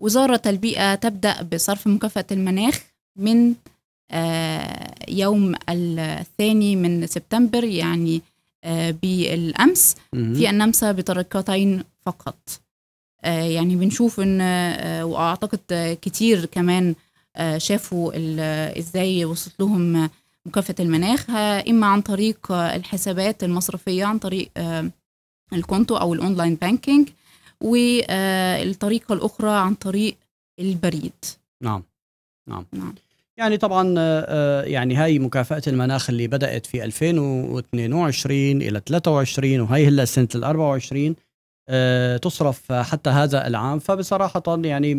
وزارة البيئة تبدأ بصرف مكافأة المناخ من آه، يوم الثاني من سبتمبر يعني آه، بالأمس في النمسا بطريقتين فقط آه، يعني بنشوف ان واعتقد كتير كمان شافوا ازاي وصلت لهم مكافاه المناخ اما عن طريق الحسابات المصرفيه عن طريق الكونتو او الاونلاين بانكينج والطريقه الاخرى عن طريق البريد نعم نعم, نعم. يعني طبعا آه، آه، يعني هاي مكافأة المناخ اللي بدأت في 2022 إلى 23 وهي هلا سنة ال 24 تصرف حتى هذا العام فبصراحة يعني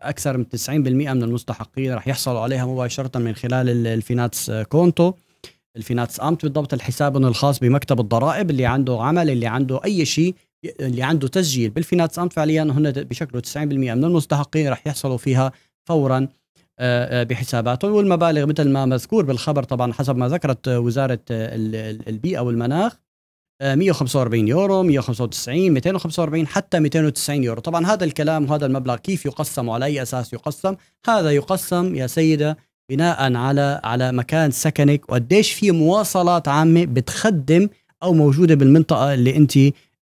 أكثر من 90% من المستحقين رح يحصلوا عليها مباشرة من خلال الفيناتس كونتو الفيناتس أمت بالضبط الحساب الخاص بمكتب الضرائب اللي عنده عمل اللي عنده أي شيء اللي عنده تسجيل بالفينات امت فعليا هن بشكلوا 90% من المستحقين رح يحصلوا فيها فورا آه، آه، بحساباتهم والمبالغ مثل ما مذكور بالخبر طبعا حسب ما ذكرت وزاره البيئه والمناخ 145 آه، يورو 195 245 حتى 290 يورو طبعا هذا الكلام وهذا المبلغ كيف يقسم وعلى اي اساس يقسم هذا يقسم يا سيده بناء على على مكان سكنك وقديش في مواصلات عامه بتخدم او موجوده بالمنطقه اللي انت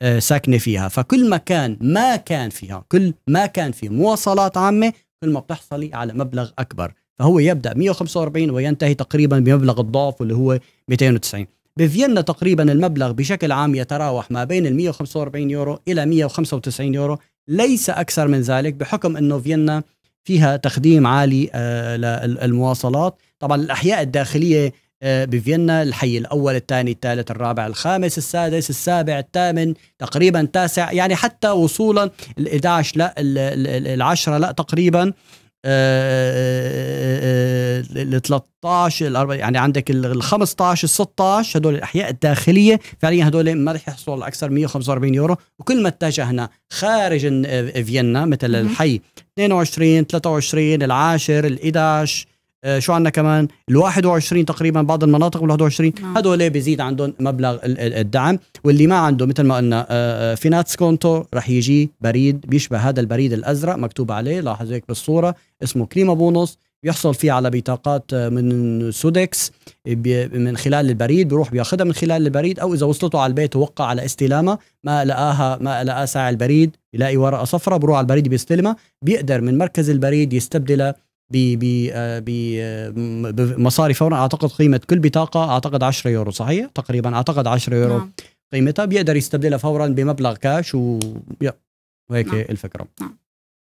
آه، ساكنه فيها فكل مكان ما كان فيها كل ما كان في مواصلات عامه كل ما بتحصلي على مبلغ اكبر فهو يبدا 145 وينتهي تقريبا بمبلغ الضعف اللي هو 290 بفيينا تقريبا المبلغ بشكل عام يتراوح ما بين ال 145 يورو الى 195 يورو ليس اكثر من ذلك بحكم انه فيينا فيها تخديم عالي آه، للمواصلات طبعا الاحياء الداخليه آه، بفيينا الحي الاول الثاني الثالث الرابع الخامس السادس السابع الثامن تقريبا تاسع يعني حتى وصولا ال11 لا العشرة لا تقريبا آه، آه، ال 13 يعني عندك ال 15 ال 16 هدول الاحياء الداخليه فعليا هدول ما رح يحصلوا على اكثر 145 يورو وكل ما اتجهنا خارج فيينا مثل الحي 22 23 العاشر ال 11 آه، شو عندنا كمان ال 21 تقريبا بعض المناطق بال 21 نعم. هدول بيزيد عندهم مبلغ الدعم واللي ما عنده مثل ما قلنا آه، آه، فيناتس كونتو رح يجي بريد بيشبه هذا البريد الازرق مكتوب عليه لاحظ هيك بالصوره اسمه كليما بونص بيحصل فيه على بطاقات من سودكس من خلال البريد بيروح بياخذها من خلال البريد او اذا وصلته على البيت ووقع على استلامها ما لقاها ما لقى ساعة البريد يلاقي ورقه صفراء بروح على البريد بيستلمها بيقدر من مركز البريد يستبدلها بمصاري آه، آه، فورا اعتقد قيمه كل بطاقه اعتقد 10 يورو صحيح تقريبا اعتقد 10 يورو نعم. قيمتها بيقدر يستبدلها فورا بمبلغ كاش وهيك نعم. الفكره نعم.